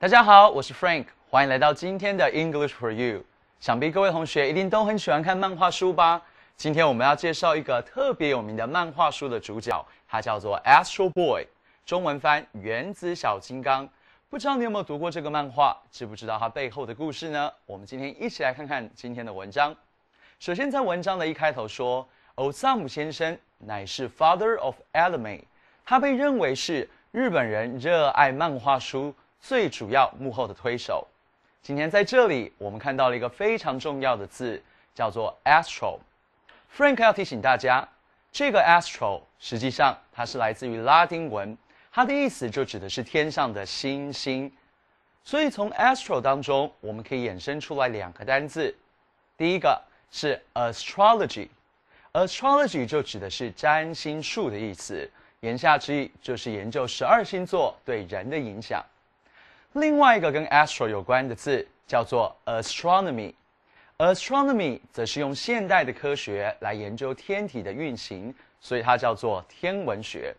大家好，我是 Frank，欢迎来到今天的 English for You。想必各位同学一定都很喜欢看漫画书吧？今天我们要介绍一个特别有名的漫画书的主角，它叫做《a s t r o Boy》，中文翻《原子小金刚》。不知道你有没有读过这个漫画？知不知道它背后的故事呢？我们今天一起来看看今天的文章。首先，在文章的一开头说 o 萨 a m 先生乃是 Father of Anime，他被认为是日本人热爱漫画书。最主要幕后的推手，今天在这里我们看到了一个非常重要的字，叫做 astro。Frank 要提醒大家，这个 astro 实际上它是来自于拉丁文，它的意思就指的是天上的星星。所以从 astro 当中，我们可以衍生出来两个单字，第一个是 astrology，astrology 就指的是占星术的意思，言下之意就是研究十二星座对人的影响。另外一个跟 a s t r o 有关的字叫做 astronomy，astronomy 则是用现代的科学来研究天体的运行，所以它叫做天文学。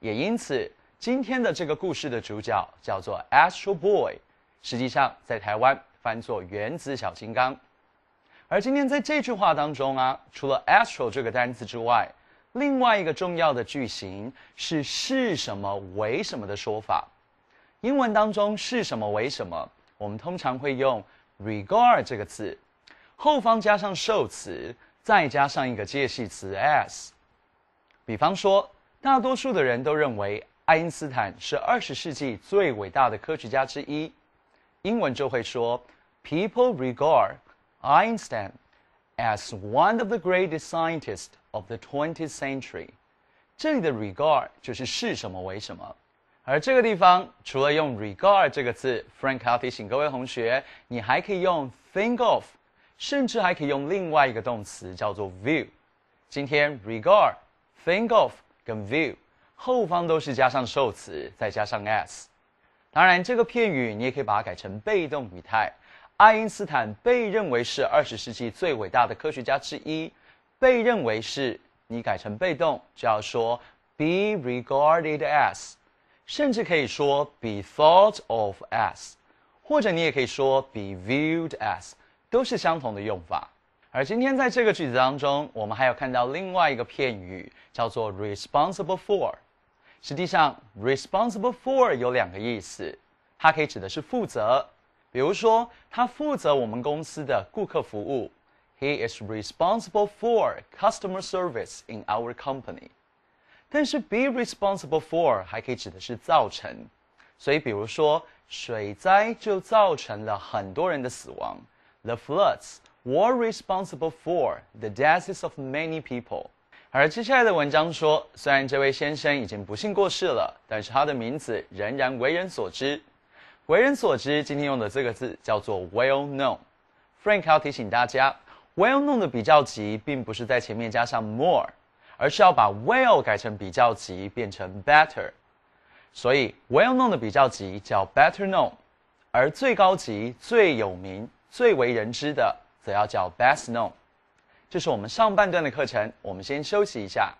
也因此，今天的这个故事的主角叫做 Astro Boy，实际上在台湾翻作原子小金刚。而今天在这句话当中啊，除了 a s t r o 这个单词之外，另外一个重要的句型是“是什么为什么”的说法。英文当中，是什么为什么，我们通常会用 regard 这个字，后方加上受词，再加上一个介系词 as。比方说，大多数的人都认为爱因斯坦是二十世纪最伟大的科学家之一，英文就会说，People regard Einstein as one of the greatest scientists of the twentieth century。这里的 regard 就是视什么为什么。而这个地方除了用 regard 这个字，Frank 要提醒各位同学，你还可以用 think of，甚至还可以用另外一个动词叫做 view。今天 regard、think of 跟 view 后方都是加上受词，再加上 as。当然，这个片语你也可以把它改成被动语态。爱因斯坦被认为是二十世纪最伟大的科学家之一。被认为是，你改成被动就要说 be regarded as。甚至可以说 be thought of as，或者你也可以说 be viewed as，都是相同的用法。而今天在这个句子当中，我们还要看到另外一个片语叫做 responsible for。实际上，responsible for 有两个意思，它可以指的是负责，比如说他负责我们公司的顾客服务，He is responsible for customer service in our company。但是 be responsible for 还可以指的是造成，所以比如说水灾就造成了很多人的死亡。The floods were responsible for the deaths of many people。而接下来的文章说，虽然这位先生已经不幸过世了，但是他的名字仍然为人所知。为人所知，今天用的这个字叫做 well known。Frank 要提醒大家，well known 的比较级并不是在前面加上 more。而是要把 well 改成比较级，变成 better，所以 well known 的比较级叫 better known，而最高级、最有名、最为人知的则要叫 best known。这是我们上半段的课程，我们先休息一下。